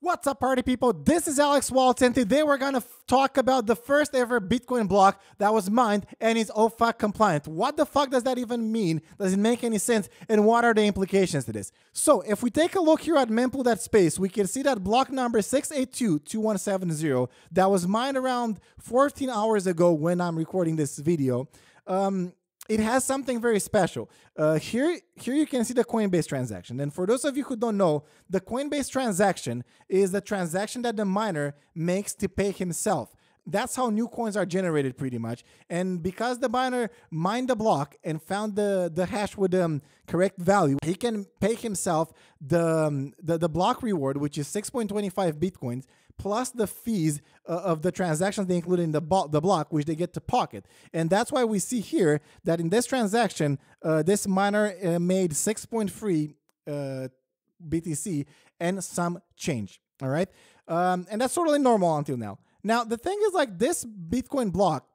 What's up, party people? This is Alex Walton. Today we're gonna talk about the first ever Bitcoin block that was mined and is OFAC compliant. What the fuck does that even mean? Does it make any sense? And what are the implications to this? So, if we take a look here at mempool.space, we can see that block number 6822170 that was mined around 14 hours ago when I'm recording this video. Um, it has something very special. Uh, here, here you can see the Coinbase transaction. And for those of you who don't know, the Coinbase transaction is the transaction that the miner makes to pay himself. That's how new coins are generated, pretty much. And because the miner mined the block and found the, the hash with the um, correct value, he can pay himself the, um, the, the block reward, which is 6.25 bitcoins, plus the fees uh, of the transactions they include in the, the block, which they get to pocket. And that's why we see here that in this transaction, uh, this miner uh, made 6.3 uh, BTC and some change. All right. Um, and that's totally normal until now. Now, the thing is like this Bitcoin block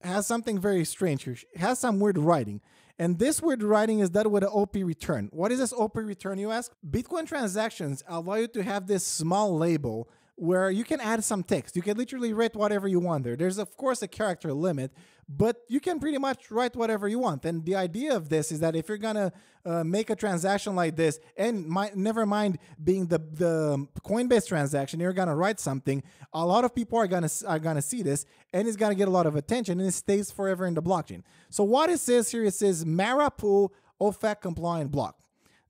has something very strange here. It has some weird writing. And this weird writing is that with an OP return. What is this OP return, you ask? Bitcoin transactions allow you to have this small label where you can add some text. You can literally write whatever you want there. There's, of course, a character limit, but you can pretty much write whatever you want. And the idea of this is that if you're going to uh, make a transaction like this, and my, never mind being the, the Coinbase transaction, you're going to write something, a lot of people are going to are gonna see this, and it's going to get a lot of attention, and it stays forever in the blockchain. So what it says here, it says Marapu OFAC compliant block.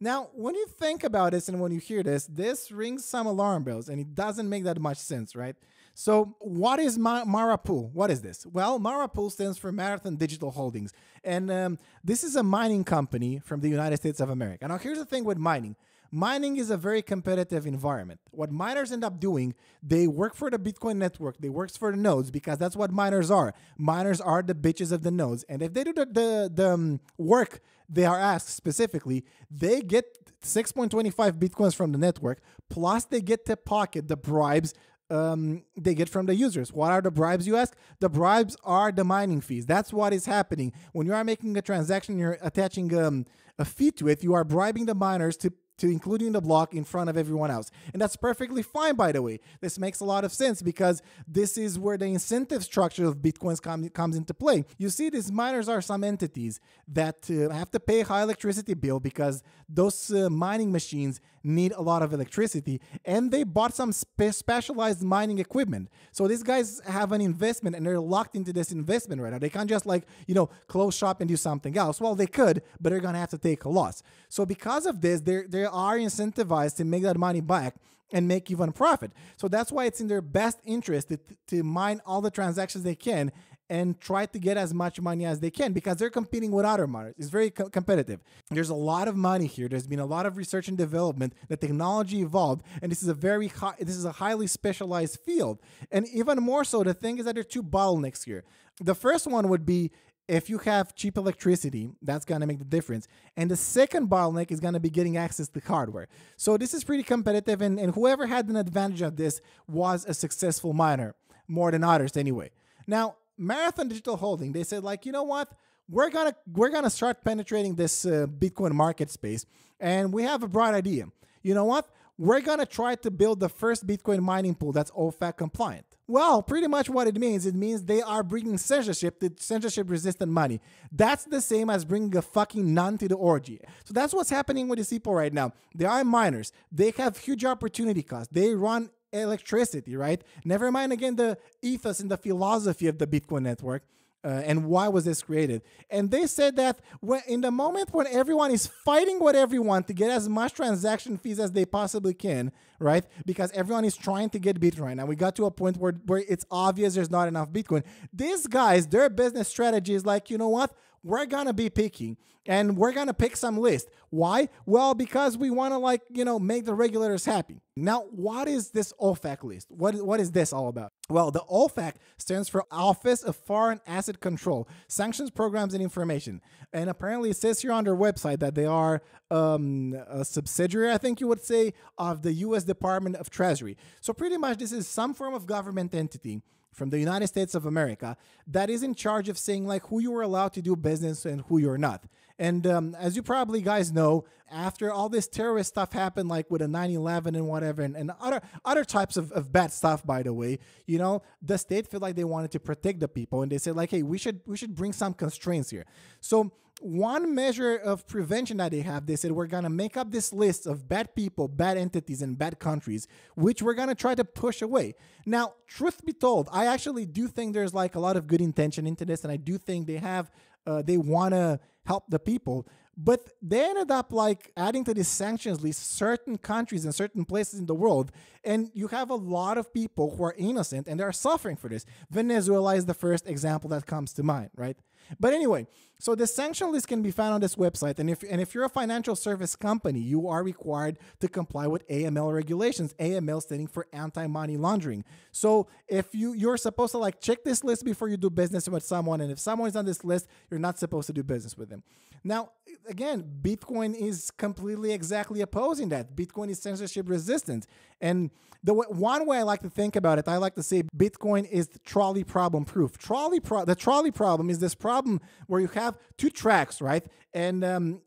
Now, when you think about this and when you hear this, this rings some alarm bells and it doesn't make that much sense, right? So, what is Ma- Marapool? What is this? Well, Marapool stands for Marathon Digital Holdings. And um, this is a mining company from the United States of America. Now, here's the thing with mining mining is a very competitive environment. What miners end up doing, they work for the Bitcoin network, they work for the nodes because that's what miners are. Miners are the bitches of the nodes. And if they do the, the, the um, work they are asked specifically, they get 6.25 Bitcoins from the network, plus they get to pocket the bribes um, they get from the users. What are the bribes, you ask? The bribes are the mining fees. That's what is happening. When you are making a transaction, you're attaching um, a fee to it, you are bribing the miners to to including the block in front of everyone else. And that's perfectly fine, by the way. This makes a lot of sense because this is where the incentive structure of Bitcoins com- comes into play. You see, these miners are some entities that uh, have to pay high electricity bill because those uh, mining machines need a lot of electricity and they bought some spe- specialized mining equipment so these guys have an investment and they're locked into this investment right now they can't just like you know close shop and do something else well they could but they're gonna have to take a loss so because of this they they are incentivized to make that money back and make even profit so that's why it's in their best interest to, to mine all the transactions they can and try to get as much money as they can because they're competing with other miners. It's very co competitive. There's a lot of money here. There's been a lot of research and development. The technology evolved, and this is a very high, this is a highly specialized field. And even more so, the thing is that there are two bottlenecks here. The first one would be if you have cheap electricity, that's going to make the difference. And the second bottleneck is going to be getting access to hardware. So this is pretty competitive, and, and whoever had an advantage of this was a successful miner, more than others anyway. Now, Marathon Digital Holding, they said like, you know what? We're gonna we're gonna start penetrating this uh, Bitcoin market space, and we have a bright idea. You know what? We're gonna try to build the first Bitcoin mining pool that's OFAC compliant. Well, pretty much what it means, it means they are bringing censorship to censorship resistant money. That's the same as bringing a fucking nun to the orgy. So that's what's happening with these people right now. They are miners. They have huge opportunity costs. They run electricity, right? Never mind again the ethos and the philosophy of the Bitcoin network. Uh, and why was this created? And they said that when, in the moment when everyone is fighting with everyone to get as much transaction fees as they possibly can, right? Because everyone is trying to get Bitcoin right now. We got to a point where, where it's obvious there's not enough Bitcoin. These guys, their business strategy is like, you know what? we're gonna be picking and we're gonna pick some list. Why? Well, because we wanna like, you know, make the regulators happy. Now, what is this OFAC list? What, what is this all about? Well, the OFAC stands for Office of Foreign Asset Control, Sanctions Programs and Information. And apparently, it says here on their website that they are um, a subsidiary, I think you would say, of the US Department of Treasury. So, pretty much, this is some form of government entity from the United States of America that is in charge of saying like who you are allowed to do business and who you're not. And um, as you probably guys know, after all this terrorist stuff happened, like with the 9 11 and whatever, and, and other, other types of, of bad stuff, by the way, you know, the state felt like they wanted to protect the people and they said, like, hey, we should, we should bring some constraints here. So, one measure of prevention that they have, they said, we're going to make up this list of bad people, bad entities, and bad countries, which we're going to try to push away. Now, truth be told, I actually do think there's like a lot of good intention into this, and I do think they have, uh, they want to help the people. But they ended up like adding to this sanctions list certain countries and certain places in the world. And you have a lot of people who are innocent and they are suffering for this. Venezuela is the first example that comes to mind, right? But anyway, so the sanction list can be found on this website. And if, and if you're a financial service company, you are required to comply with AML regulations, AML standing for anti-money laundering. So if you, you're supposed to like check this list before you do business with someone. And if someone's on this list, you're not supposed to do business with them. Now, again, Bitcoin is completely exactly opposing that. Bitcoin is censorship resistant. And the one way I like to think about it, I like to say Bitcoin is trolley problem proof. Trolley pro- the trolley problem is this problem album where you have two tracks, right? And um,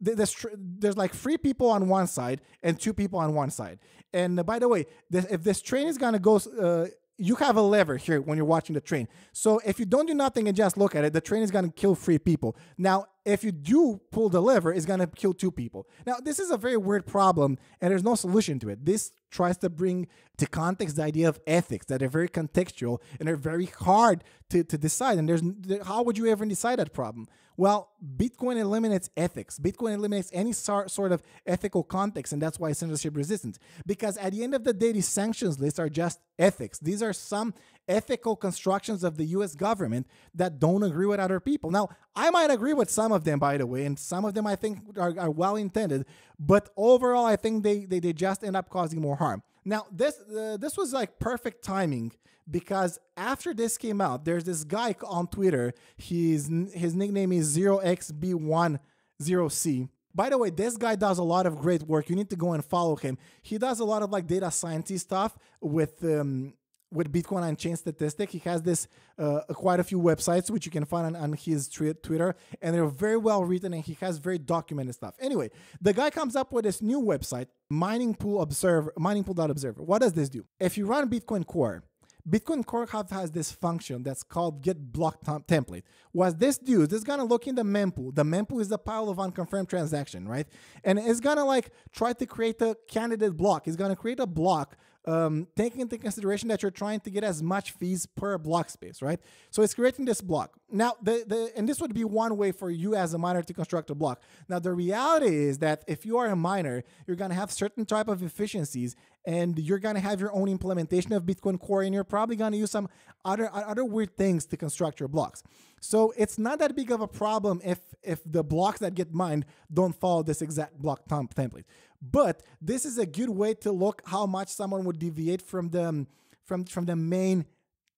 there's there's like three people on one side and two people on one side. And uh, by the way, this, if this train is gonna go. Uh, you have a lever here when you're watching the train. So if you don't do nothing and just look at it, the train is going to kill three people. Now, if you do pull the lever, it's going to kill two people. Now, this is a very weird problem and there's no solution to it. This tries to bring to context the idea of ethics that are very contextual and are very hard to, to decide. And there's how would you ever decide that problem? Well, Bitcoin eliminates ethics. Bitcoin eliminates any sort of ethical context, and that's why censorship resistant. Because at the end of the day, these sanctions lists are just ethics. These are some ethical constructions of the US government that don't agree with other people. Now, I might agree with some of them, by the way, and some of them I think are, are well intended, but overall, I think they, they, they just end up causing more harm harm. Now this uh, this was like perfect timing because after this came out, there's this guy on Twitter. He's his nickname is 0xb10c. By the way, this guy does a lot of great work. You need to go and follow him. He does a lot of like data scientist stuff with um, with Bitcoin Unchained statistic. He has this uh, quite a few websites which you can find on, on his Twitter, and they're very well written, and he has very documented stuff. Anyway, the guy comes up with this new website, Mining Pool Observer, miningpool.observer. What does this do? If you run Bitcoin Core, Bitcoin Core has this function that's called get block template. What this does, it's gonna look in the mempool. The mempool is the pile of unconfirmed transaction, right? And it's gonna like try to create a candidate block. It's gonna create a block um, taking into consideration that you're trying to get as much fees per block space, right? So it's creating this block. Now, the, the and this would be one way for you as a miner to construct a block. Now, the reality is that if you are a miner, you're gonna have certain type of efficiencies and you're gonna have your own implementation of Bitcoin Core, and you're probably gonna use some other other weird things to construct your blocks. So it's not that big of a problem if if the blocks that get mined don't follow this exact block template. But this is a good way to look how much someone would deviate from the um, from from the main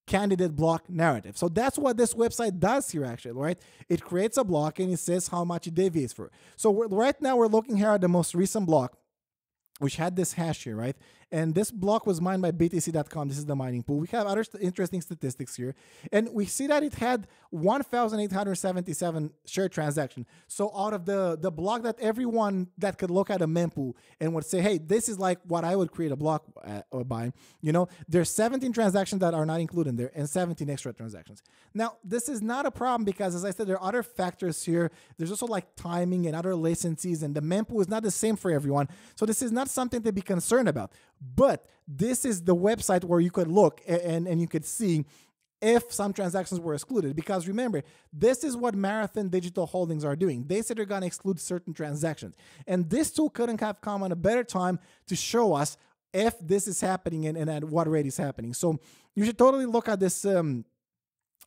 candidate block narrative. So that's what this website does here actually, right? It creates a block and it says how much it deviates for. So right now we're looking here at the most recent block which had this hash here, right? And this block was mined by BTC.com. This is the mining pool. We have other st interesting statistics here. And we see that it had 1,877 share transaction. So out of the, the block that everyone that could look at a mempool and would say, hey, this is like what I would create a block uh, or buy, you know, there's 17 transactions that are not included in there and 17 extra transactions. Now, this is not a problem because, as I said, there are other factors here. There's also like timing and other latencies and the mempool is not the same for everyone. So this is not not something to be concerned about. But this is the website where you could look and, and you could see if some transactions were excluded. Because remember, this is what Marathon Digital Holdings are doing. They said they're going to exclude certain transactions. And this tool couldn't have come at a better time to show us if this is happening and, and, at what rate is happening. So you should totally look at this. Um,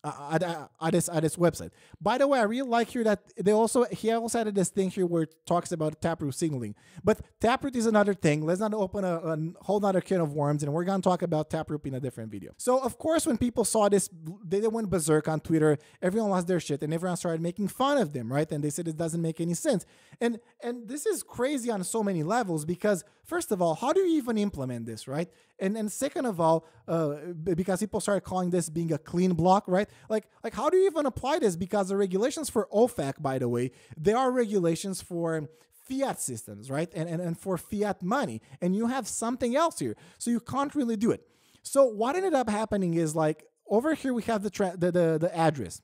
at, at, his, at his website. By the way, I really like here that they also he also added this thing here where it talks about Taproot signaling. But Taproot is another thing. Let's not open a, a whole other can of worms, and we're gonna talk about Taproot in a different video. So of course, when people saw this, they, they went berserk on Twitter. Everyone lost their shit, and everyone started making fun of them, right? And they said it doesn't make any sense. And and this is crazy on so many levels because first of all, how do you even implement this, right? And and second of all, uh, because people started calling this being a clean block, right? Like like how do you even apply this? Because the regulations for OFAC, by the way, there are regulations for fiat systems, right? And, and and for fiat money, and you have something else here, so you can't really do it. So what ended up happening is like over here we have the the, the, the address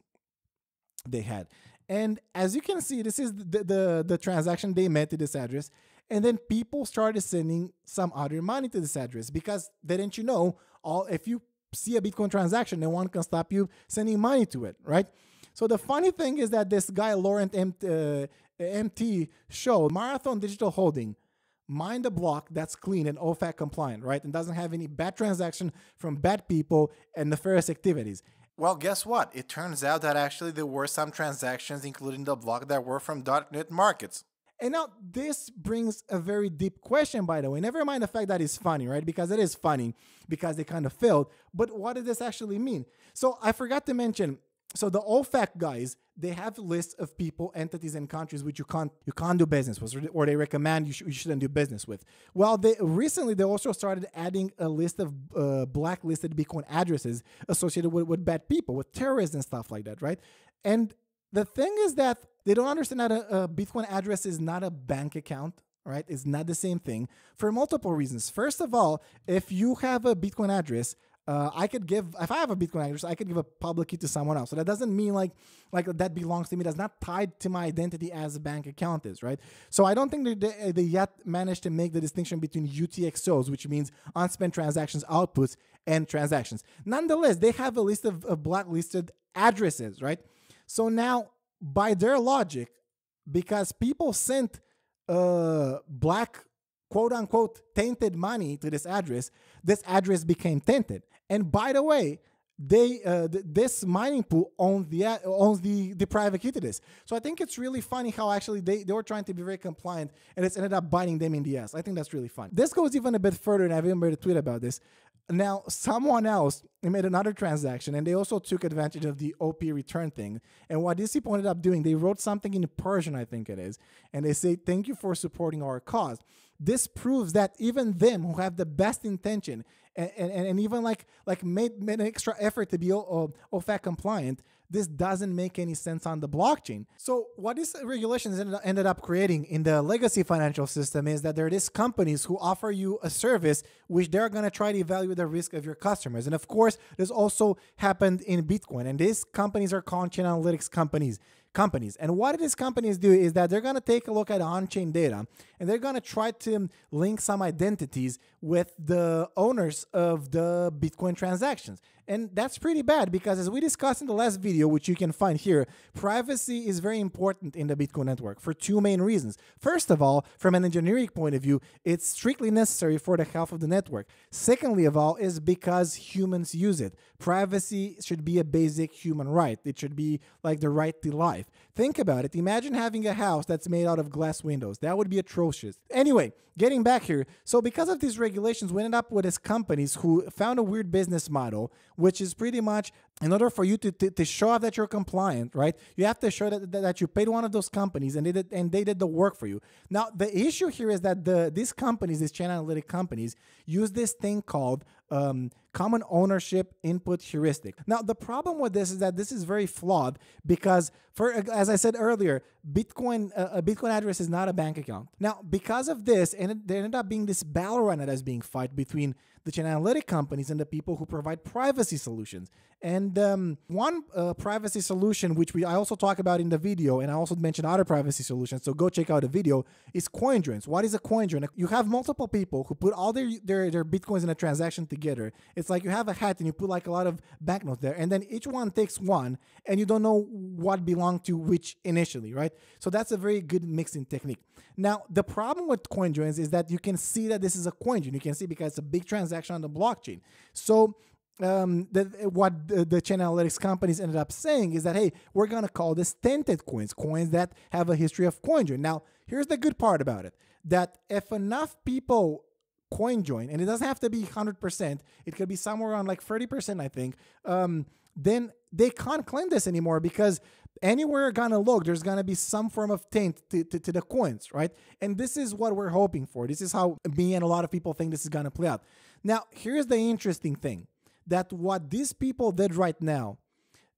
they had. And as you can see, this is the, the, the transaction they made to this address. And then people started sending some other money to this address because didn't you know all if you see a Bitcoin transaction, no one can stop you sending money to it, right? So the funny thing is that this guy Laurent uh, MT showed Marathon Digital Holding mined the block that's clean and OFAC compliant, right? And doesn't have any bad transaction from bad people and nefarious activities. Well, guess what? It turns out that actually there were some transactions, including the block, that were from .NET markets. And now this brings a very deep question, by the way. Never mind the fact that it's funny, right? Because it is funny because they kind of failed. But what does this actually mean? So I forgot to mention. So the OFAC guys, they have lists of people, entities, and countries which you can't you can't do business with, or they recommend you, sh- you shouldn't do business with. Well, they recently they also started adding a list of uh, blacklisted Bitcoin addresses associated with, with bad people, with terrorists and stuff like that, right? And the thing is that they don't understand that a, a Bitcoin address is not a bank account, right? It's not the same thing for multiple reasons. First of all, if you have a Bitcoin address, uh, I could give if I have a Bitcoin address, I could give a public key to someone else. So that doesn't mean like like that belongs to me. That's not tied to my identity as a bank account is right. So I don't think they, uh, they yet managed to make the distinction between UTXOs, which means unspent transactions outputs and transactions. Nonetheless, they have a list of, of blacklisted addresses, right? So now by their logic, because people sent uh, black quote unquote tainted money to this address, this address became tainted. And by the way, they uh, th this mining pool owns the uh, owns the the private key to this. So I think it's really funny how actually they, they were trying to be very compliant and it's ended up biting them in the ass. I think that's really fun. This goes even a bit further, and I've even made a tweet about this. Now, someone else they made another transaction and they also took advantage of the OP return thing. And what DCP ended up doing, they wrote something in Persian, I think it is, and they say, Thank you for supporting our cause. This proves that even them who have the best intention and, and, and even like like made, made an extra effort to be uh, o, o, OFAC compliant, this doesn't make any sense on the blockchain. So what these regulations ended up creating in the legacy financial system is that there are these companies who offer you a service which they're going to try to evaluate the risk of your customers. And of course, this also happened in Bitcoin. And these companies are on-chain analytics companies. Companies. And what these companies do is that they're going to take a look at on-chain data and they're going to try to link some identities with the owners of the Bitcoin transactions. And that's pretty bad because, as we discussed in the last video, which you can find here, privacy is very important in the Bitcoin network for two main reasons. First of all, from an engineering point of view, it's strictly necessary for the health of the network. Secondly, of all, is because humans use it. Privacy should be a basic human right, it should be like the right to life. Think about it. Imagine having a house that's made out of glass windows. That would be atrocious. Anyway, getting back here. So, because of these regulations, we ended up with these companies who found a weird business model which is pretty much in order for you to, to, to show up that you're compliant, right? You have to show that, that, that you paid one of those companies and they did and they did the work for you. Now the issue here is that the these companies, these chain analytic companies, use this thing called um, common ownership input heuristic. Now, the problem with this is that this is very flawed because, for as I said earlier, Bitcoin uh, a Bitcoin address is not a bank account. Now, because of this, and there ended up being this battle run that is being fought between the chain analytic companies and the people who provide privacy solutions. And um, one uh, privacy solution, which we I also talk about in the video, and I also mentioned other privacy solutions, so go check out the video, is CoinJoins. What is a CoinJoin? You have multiple people who put all their, their, their Bitcoins in a transaction together. It's it's like you have a hat and you put like a lot of banknotes there, and then each one takes one, and you don't know what belonged to which initially, right? So that's a very good mixing technique. Now, the problem with coin joins is that you can see that this is a coin join. You can see because it's a big transaction on the blockchain. So um, the, what the, the, chain analytics companies ended up saying is that hey, we're gonna call this tented coins, coins that have a history of coin join. Now, here's the good part about it: that if enough people coin join, and it doesn't have to be 100%, it could be somewhere around like 30%, I think, um, then they can't claim this anymore because anywhere gonna look, there's gonna be some form of taint to, to, to, the coins, right? And this is what we're hoping for. This is how me and a lot of people think this is gonna play out. Now, here's the interesting thing that what these people did right now,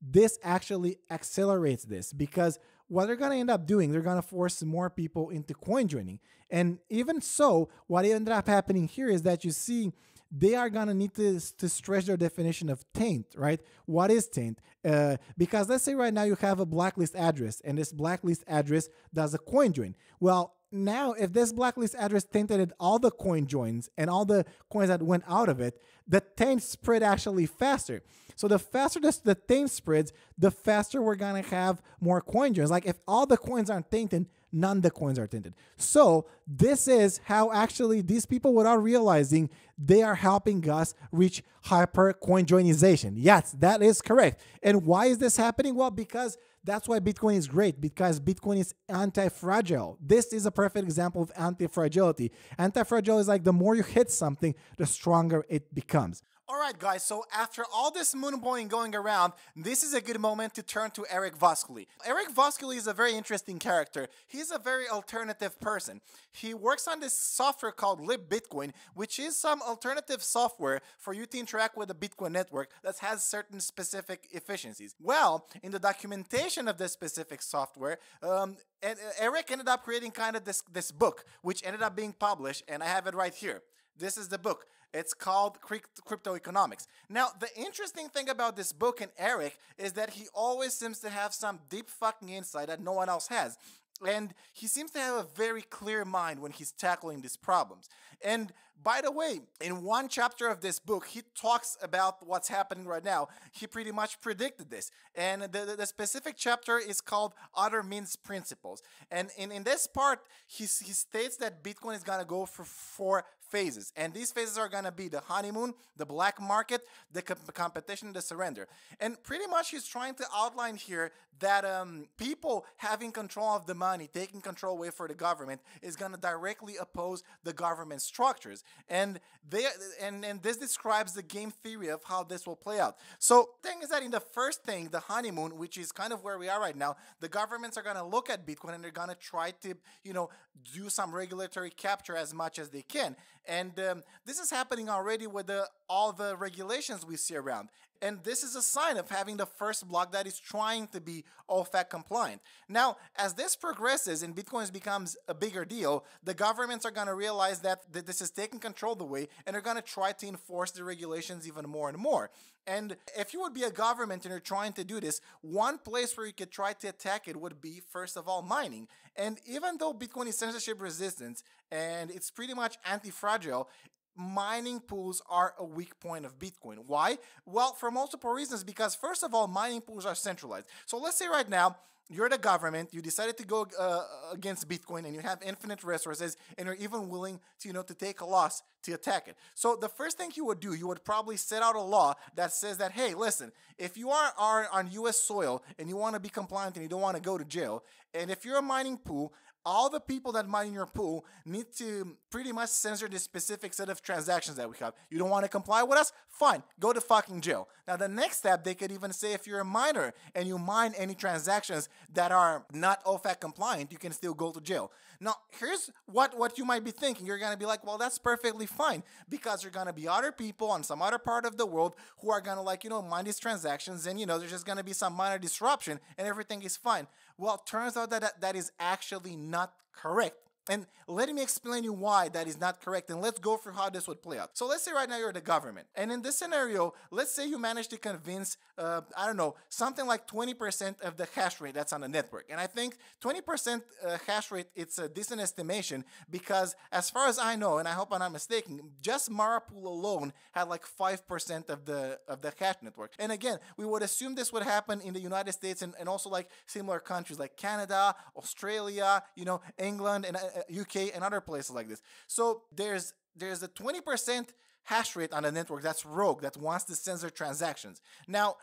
this actually accelerates this because what they're going to end up doing, they're going to force more people into coin joining. And even so, what ended up happening here is that you see they are going to need to, to stretch their definition of taint, right? What is taint? Uh, because let's say right now you have a blacklist address and this blacklist address does a coin join. Well, now if this blacklist address tainted all the coin joins and all the coins that went out of it, the taint spread actually faster. So the faster this, the taint spreads, the faster we're gonna have more coin joins. Like if all the coins aren't tainted, none of the coins are tainted. So this is how actually these people without realizing they are helping us reach hyper coin joinization. Yes, that is correct. And why is this happening? Well, because that's why Bitcoin is great because Bitcoin is anti fragile. This is a perfect example of anti fragility. Anti fragile is like the more you hit something, the stronger it becomes. Alright guys, so after all this moonboying going around, this is a good moment to turn to Eric Voskuli. Eric Voskuli is a very interesting character. He's a very alternative person. He works on this software called LibBitcoin, which is some alternative software for you to interact with the Bitcoin network that has certain specific efficiencies. Well, in the documentation of this specific software, um, and Eric ended up creating kind of this, this book, which ended up being published, and I have it right here. This is the book. It's called Crypto Economics. Now, the interesting thing about this book and Eric is that he always seems to have some deep fucking insight that no one else has. And he seems to have a very clear mind when he's tackling these problems. And by the way, in one chapter of this book, he talks about what's happening right now. He pretty much predicted this. And the, the specific chapter is called Other Means Principles. And in, in this part, he, he states that Bitcoin is going to go for, for phases. And these phases are going to be the honeymoon, the black market, the competition, the surrender. And pretty much he's trying to outline here that um, people having control of the money, taking control away for the government, is going to directly oppose the government structures. And they and, and this describes the game theory of how this will play out. So thing is that in the first thing, the honeymoon, which is kind of where we are right now, the governments are going to look at Bitcoin and they're going to try to, you know, do some regulatory capture as much as they can. And um, this is happening already with the, all the regulations we see around. And this is a sign of having the first block that is trying to be OFAC compliant. Now, as this progresses and Bitcoin becomes a bigger deal, the governments are going to realize that, that this is taking control the way and are going to try to enforce the regulations even more and more. And if you would be a government and you're trying to do this, one place where you could try to attack it would be, first of all, mining. And even though Bitcoin is censorship resistant and it's pretty much anti fragile, mining pools are a weak point of Bitcoin. Why? Well, for multiple reasons. Because, first of all, mining pools are centralized. So, let's say right now, you're the government, you decided to go uh, uh, against Bitcoin and you have infinite resources and you're even willing to, you know, to take a loss to attack it. So the first thing you would do, you would probably set out a law that says that, hey, listen, if you are, are on US soil and you want to be compliant and you don't want to go to jail, and if you're a mining pool, all the people that mine your pool need to pretty much censor the specific set of transactions that we have. You don't want to comply with us? Fine, go to fucking jail. Now, the next step, they could even say if you're a miner and you mine any transactions that are not OFAC compliant, you can still go to jail. Now, here's what, what you might be thinking. You're going to be like, well, that's perfectly fine because you're going to be other people on some other part of the world who are going to, like, you know, mind these transactions and, you know, there's just going to be some minor disruption and everything is fine. Well, turns out that that, that is actually not correct and let me explain you why that is not correct. And let's go through how this would play out. So let's say right now you're the government. And in this scenario, let's say you manage to convince, uh, I don't know, something like 20% of the hash rate that's on the network. And I think 20% uh, hash rate, it's a decent estimation because as far as I know, and I hope I'm not mistaken, just Marapool alone had like 5% of the of the hash network. And again, we would assume this would happen in the United States and, and also like similar countries like Canada, Australia, you know, England, and, UK uh, and other places like this. So there's there's a 20% hash rate on a network that's rogue that wants to censor transactions. Now,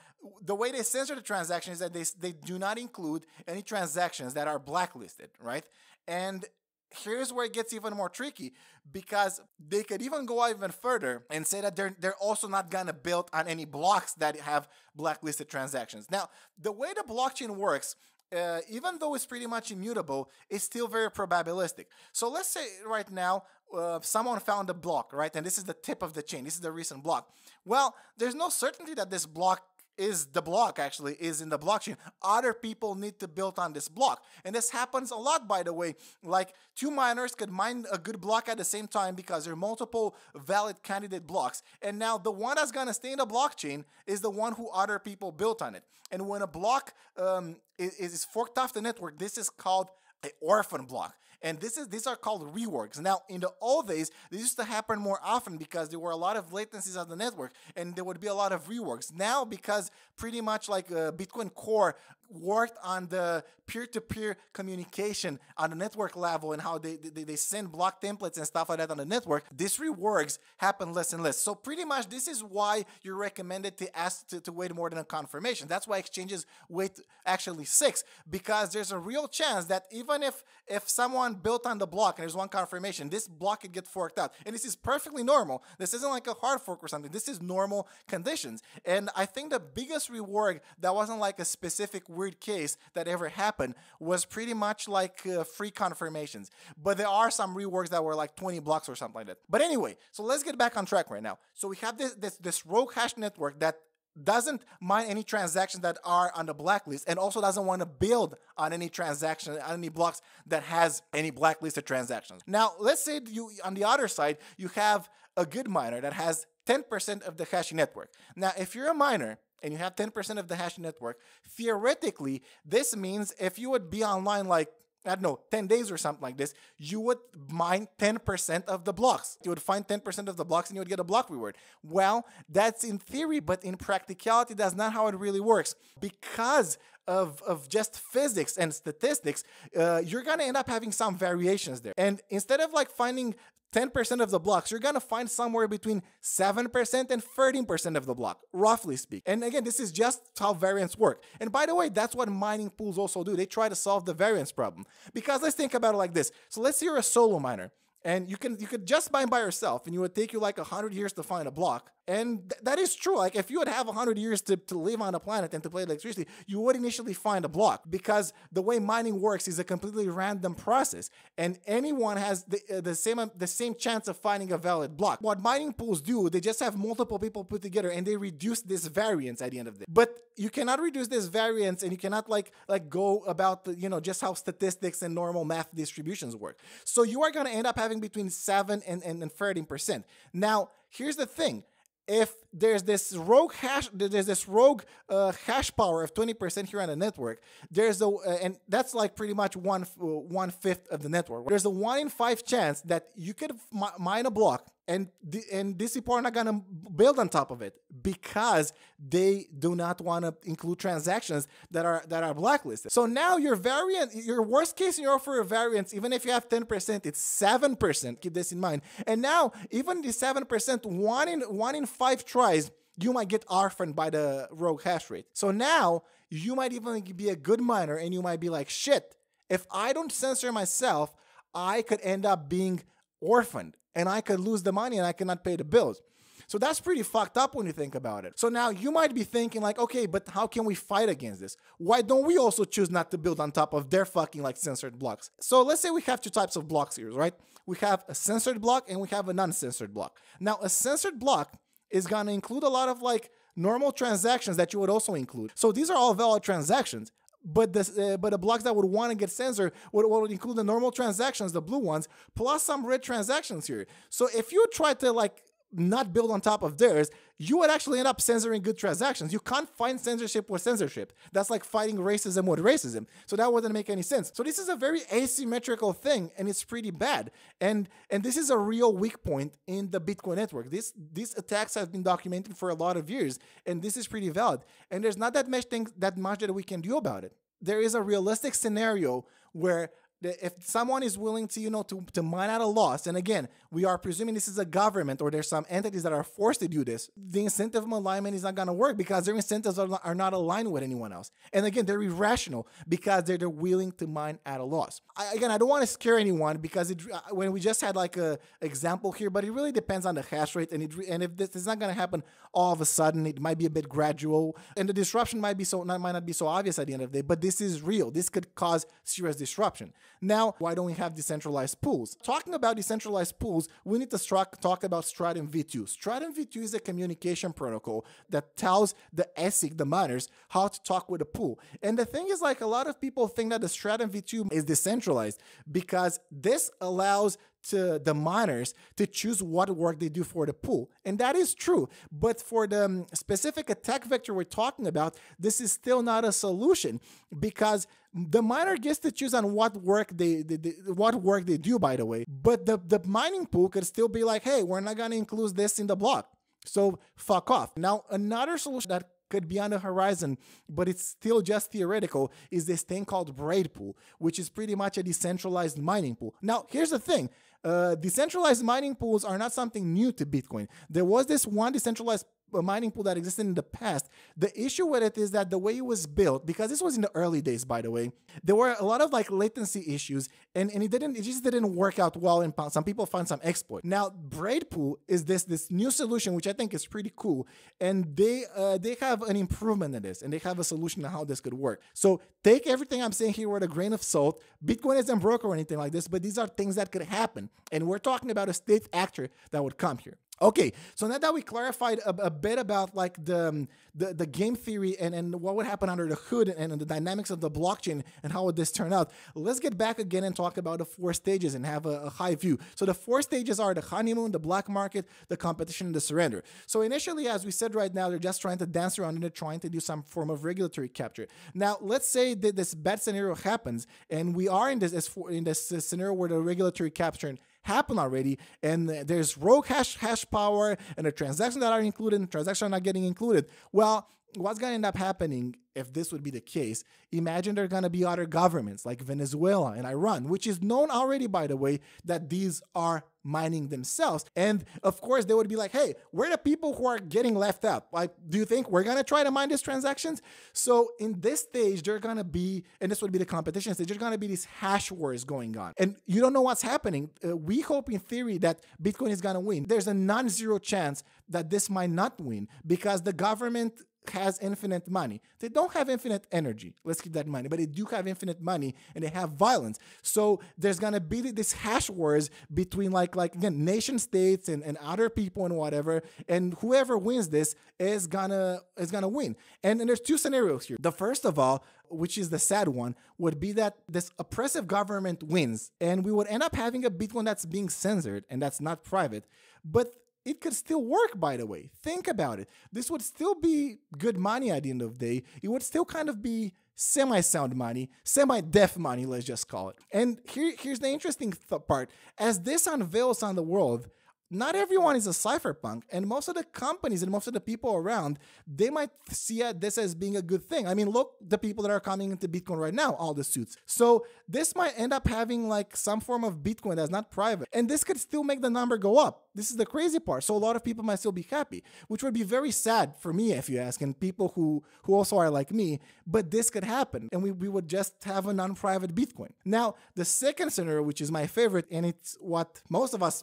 the way they censor the transaction is that they, they do not include any transactions that are blacklisted, right? And here's where it gets even more tricky because they could even go even further and say that they're they're also not gonna build on any blocks that have blacklisted transactions. Now, the way the blockchain works uh, even though it's pretty much immutable, it's still very probabilistic. So let's say right now uh, someone found a block, right? And this is the tip of the chain. This is the recent block. Well, there's no certainty that this block is the block actually is in the blockchain other people need to build on this block and this happens a lot by the way like two miners could mine a good block at the same time because there are multiple valid candidate blocks and now the one that's going to stay in the blockchain is the one who other people built on it and when a block um, is, is forked off the network this is called an orphan block and this is these are called reworks. Now, in the old days, this used to happen more often because there were a lot of latencies on the network and there would be a lot of reworks. Now, because pretty much like uh, Bitcoin Core worked on the peer-to-peer communication on the network level and how they, they, they send block templates and stuff like that on the network these reworks happen less and less so pretty much this is why you're recommended to ask to, to wait more than a confirmation that's why exchanges wait actually six because there's a real chance that even if if someone built on the block and there's one confirmation this block could get forked out and this is perfectly normal this isn't like a hard fork or something this is normal conditions and i think the biggest reward that wasn't like a specific weird case that ever happened was pretty much like uh, free confirmations. But there are some reworks that were like 20 blocks or something like that. But anyway, so let's get back on track right now. So we have this this, this rogue hash network that doesn't mind any transactions that are on the blacklist and also doesn't want to build on any transaction on any blocks that has any blacklisted transactions now let's say you on the other side you have a good miner that has 10% of the hashing network now if you're a miner and you have 10% of the hash network, theoretically, this means if you would be online like, I don't know, 10 days or something like this, you would mine 10% of the blocks. You would find 10% of the blocks and you would get a block reward. Well, that's in theory, but in practicality, that's not how it really works because of, of just physics and statistics, uh, you're going to end up having some variations there. And instead of like finding 10% of the blocks, you're gonna find somewhere between 7% and 13% of the block, roughly speaking. And again, this is just how variants work. And by the way, that's what mining pools also do. They try to solve the variance problem. Because let's think about it like this. So let's say you're a solo miner and you can you could just mine by yourself and you would take you like 100 years to find a block and th that is true. Like, if you would have 100 years to, to live on a planet and to play electricity, you would initially find a block because the way mining works is a completely random process. And anyone has the, uh, the, same, um, the same chance of finding a valid block. What mining pools do, they just have multiple people put together and they reduce this variance at the end of the day. But you cannot reduce this variance and you cannot, like, like go about, the, you know, just how statistics and normal math distributions work. So you are going to end up having between 7 and, and, and 13%. Now, here's the thing if there's this rogue hash there's this rogue uh, hash power of 20% here on the network there's a uh, and that's like pretty much one uh, one fifth of the network there's a one in five chance that you could mine a block and th- and these people are not gonna build on top of it because they do not want to include transactions that are that are blacklisted. So now your variant, your worst case your for a variance, even if you have ten percent, it's seven percent. Keep this in mind. And now even the seven percent, one in one in five tries, you might get orphaned by the rogue hash rate. So now you might even be a good miner, and you might be like, shit, if I don't censor myself, I could end up being orphaned and I could lose the money and I cannot pay the bills. So that's pretty fucked up when you think about it. So now you might be thinking like, okay, but how can we fight against this? Why don't we also choose not to build on top of their fucking like censored blocks? So let's say we have two types of blocks here, right? We have a censored block and we have a non-censored block. Now a censored block is gonna include a lot of like normal transactions that you would also include. So these are all valid transactions, but the uh, but the blocks that would want to get censored would, would include the normal transactions, the blue ones, plus some red transactions here. So if you try to like not build on top of theirs, you would actually end up censoring good transactions. You can't find censorship with censorship. That's like fighting racism with racism. So that wouldn't make any sense. So this is a very asymmetrical thing and it's pretty bad. And and this is a real weak point in the Bitcoin network. This these attacks have been documented for a lot of years and this is pretty valid. And there's not that much thing that much that we can do about it. There is a realistic scenario where if someone is willing to you know to, to mine at a loss and again we are presuming this is a government or there's some entities that are forced to do this the incentive alignment is not going to work because their incentives are, are not aligned with anyone else and again they're irrational because they're, they're willing to mine at a loss I, again i don't want to scare anyone because it, uh, when we just had like a example here but it really depends on the hash rate and it and if this is not going to happen all of a sudden it might be a bit gradual and the disruption might be so not might not be so obvious at the end of the day but this is real this could cause serious disruption now, why don't we have decentralized pools? Talking about decentralized pools, we need to talk about Stratum V2. Stratum V2 is a communication protocol that tells the ASIC, the miners, how to talk with a pool. And the thing is, like, a lot of people think that the Stratum V2 is decentralized because this allows to the miners to choose what work they do for the pool. And that is true. But for the um, specific attack vector we're talking about, this is still not a solution because the miner gets to choose on what work they, they, they, what work they do by the way but the, the mining pool could still be like hey we're not going to include this in the block so fuck off now another solution that could be on the horizon, but it's still just theoretical, is this thing called Braid Pool, which is pretty much a decentralized mining pool. Now, here's the thing. Uh, decentralized mining pools are not something new to Bitcoin. There was this one decentralized a mining pool that existed in the past. The issue with it is that the way it was built, because this was in the early days, by the way, there were a lot of like latency issues, and, and it didn't it just didn't work out well in Some people found some exploit. Now Braidpool is this this new solution, which I think is pretty cool, and they uh, they have an improvement in this, and they have a solution on how this could work. So take everything I'm saying here with a grain of salt. Bitcoin isn't broke or anything like this, but these are things that could happen, and we're talking about a state actor that would come here. Okay, so now that we clarified a, a bit about like the, um, the, the game theory and and what would happen under the hood and, and, the dynamics of the blockchain and how would this turn out, let's get back again and talk about the four stages and have a, a high view. So the four stages are the honeymoon, the black market, the competition, and the surrender. So initially, as we said right now, they're just trying to dance around and they're trying to do some form of regulatory capture. Now let's say that this bad scenario happens and we are in this in this scenario where the regulatory capture happened already. And there's rogue hash hash power and the transactions that are included and transactions are not getting included. Well, what's going to end up happening if this would be the case imagine there are going to be other governments like venezuela and iran which is known already by the way that these are mining themselves. And of course, they would be like, hey, we're the people who are getting left out. Like, do you think we're going to try to mine these transactions? So in this stage, they're going to be, and this would be the competition stage, there's going to be these hash wars going on. And you don't know what's happening. Uh, we hope in theory that Bitcoin is going to win. There's a non zero chance that this might not win because the government has infinite money. They don't have infinite energy. Let's keep that in mind. But they do have infinite money and they have violence. So there's gonna be this hash wars between like like again nation states and, and other people and whatever. And whoever wins this is gonna is gonna win. And, and there's two scenarios here. The first of all, which is the sad one, would be that this oppressive government wins and we would end up having a Bitcoin that's being censored and that's not private. But it could still work, by the way. Think about it. This would still be good money at the end of the day. It would still kind of be semi sound money, semi deaf money, let's just call it. And here, here's the interesting th part as this unveils on the world, not everyone is a cypherpunk and most of the companies and most of the people around they might see this as being a good thing i mean look the people that are coming into bitcoin right now all the suits so this might end up having like some form of bitcoin that's not private and this could still make the number go up this is the crazy part so a lot of people might still be happy which would be very sad for me if you ask and people who who also are like me but this could happen and we, we would just have a non-private bitcoin now the second scenario which is my favorite and it's what most of us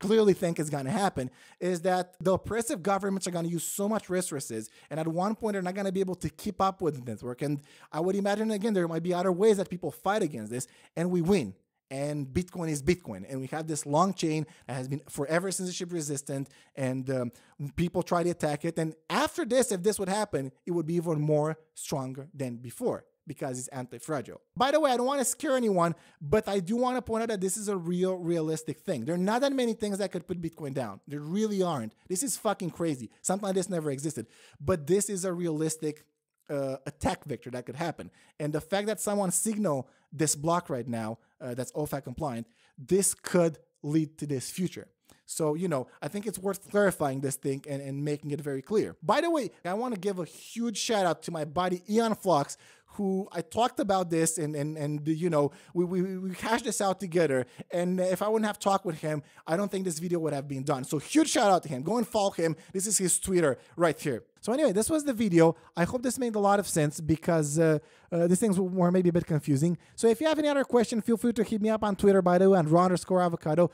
clearly think is going to happen is that the oppressive governments are going to use so much resources and at one point they're not going to be able to keep up with the network and i would imagine again there might be other ways that people fight against this and we win and bitcoin is bitcoin and we have this long chain that has been forever censorship resistant and um, people try to attack it and after this if this would happen it would be even more stronger than before because it's anti-fragile. By the way, I don't want to scare anyone, but I do want to point out that this is a real realistic thing. There are not that many things that could put Bitcoin down. There really aren't. This is fucking crazy. Something like this never existed. But this is a realistic uh, attack vector that could happen. And the fact that someone signal this block right now uh, that's OFAC compliant, this could lead to this future. So, you know, I think it's worth clarifying this thing and, and making it very clear. By the way, I want to give a huge shout out to my buddy Eon Flux, who I talked about this and and and you know we we, we hashed this out together. And if I wouldn't have talked with him, I don't think this video would have been done. So huge shout out to him. Go and follow him. This is his Twitter right here. So anyway, this was the video. I hope this made a lot of sense because uh, uh, these things were maybe a bit confusing. So if you have any other question, feel free to hit me up on Twitter by the way, and raw underscore avocado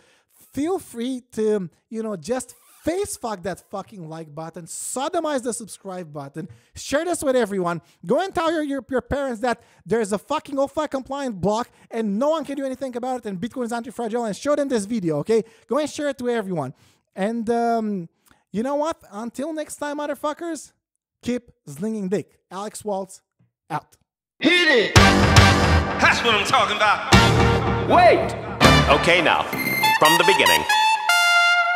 feel free to, you know, just face fuck that fucking like button, sodomize the subscribe button, share this with everyone. Go and tell your, your, your parents that there's a fucking OFA compliant block and no one can do anything about it and Bitcoin is anti fragile and show them this video, okay? Go and share it to everyone. And um, you know what? Until next time, motherfuckers, keep slinging dick. Alex Waltz out. Hit it! That's what I'm talking about. Wait! Okay, now from the beginning.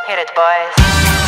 Hit it, boys.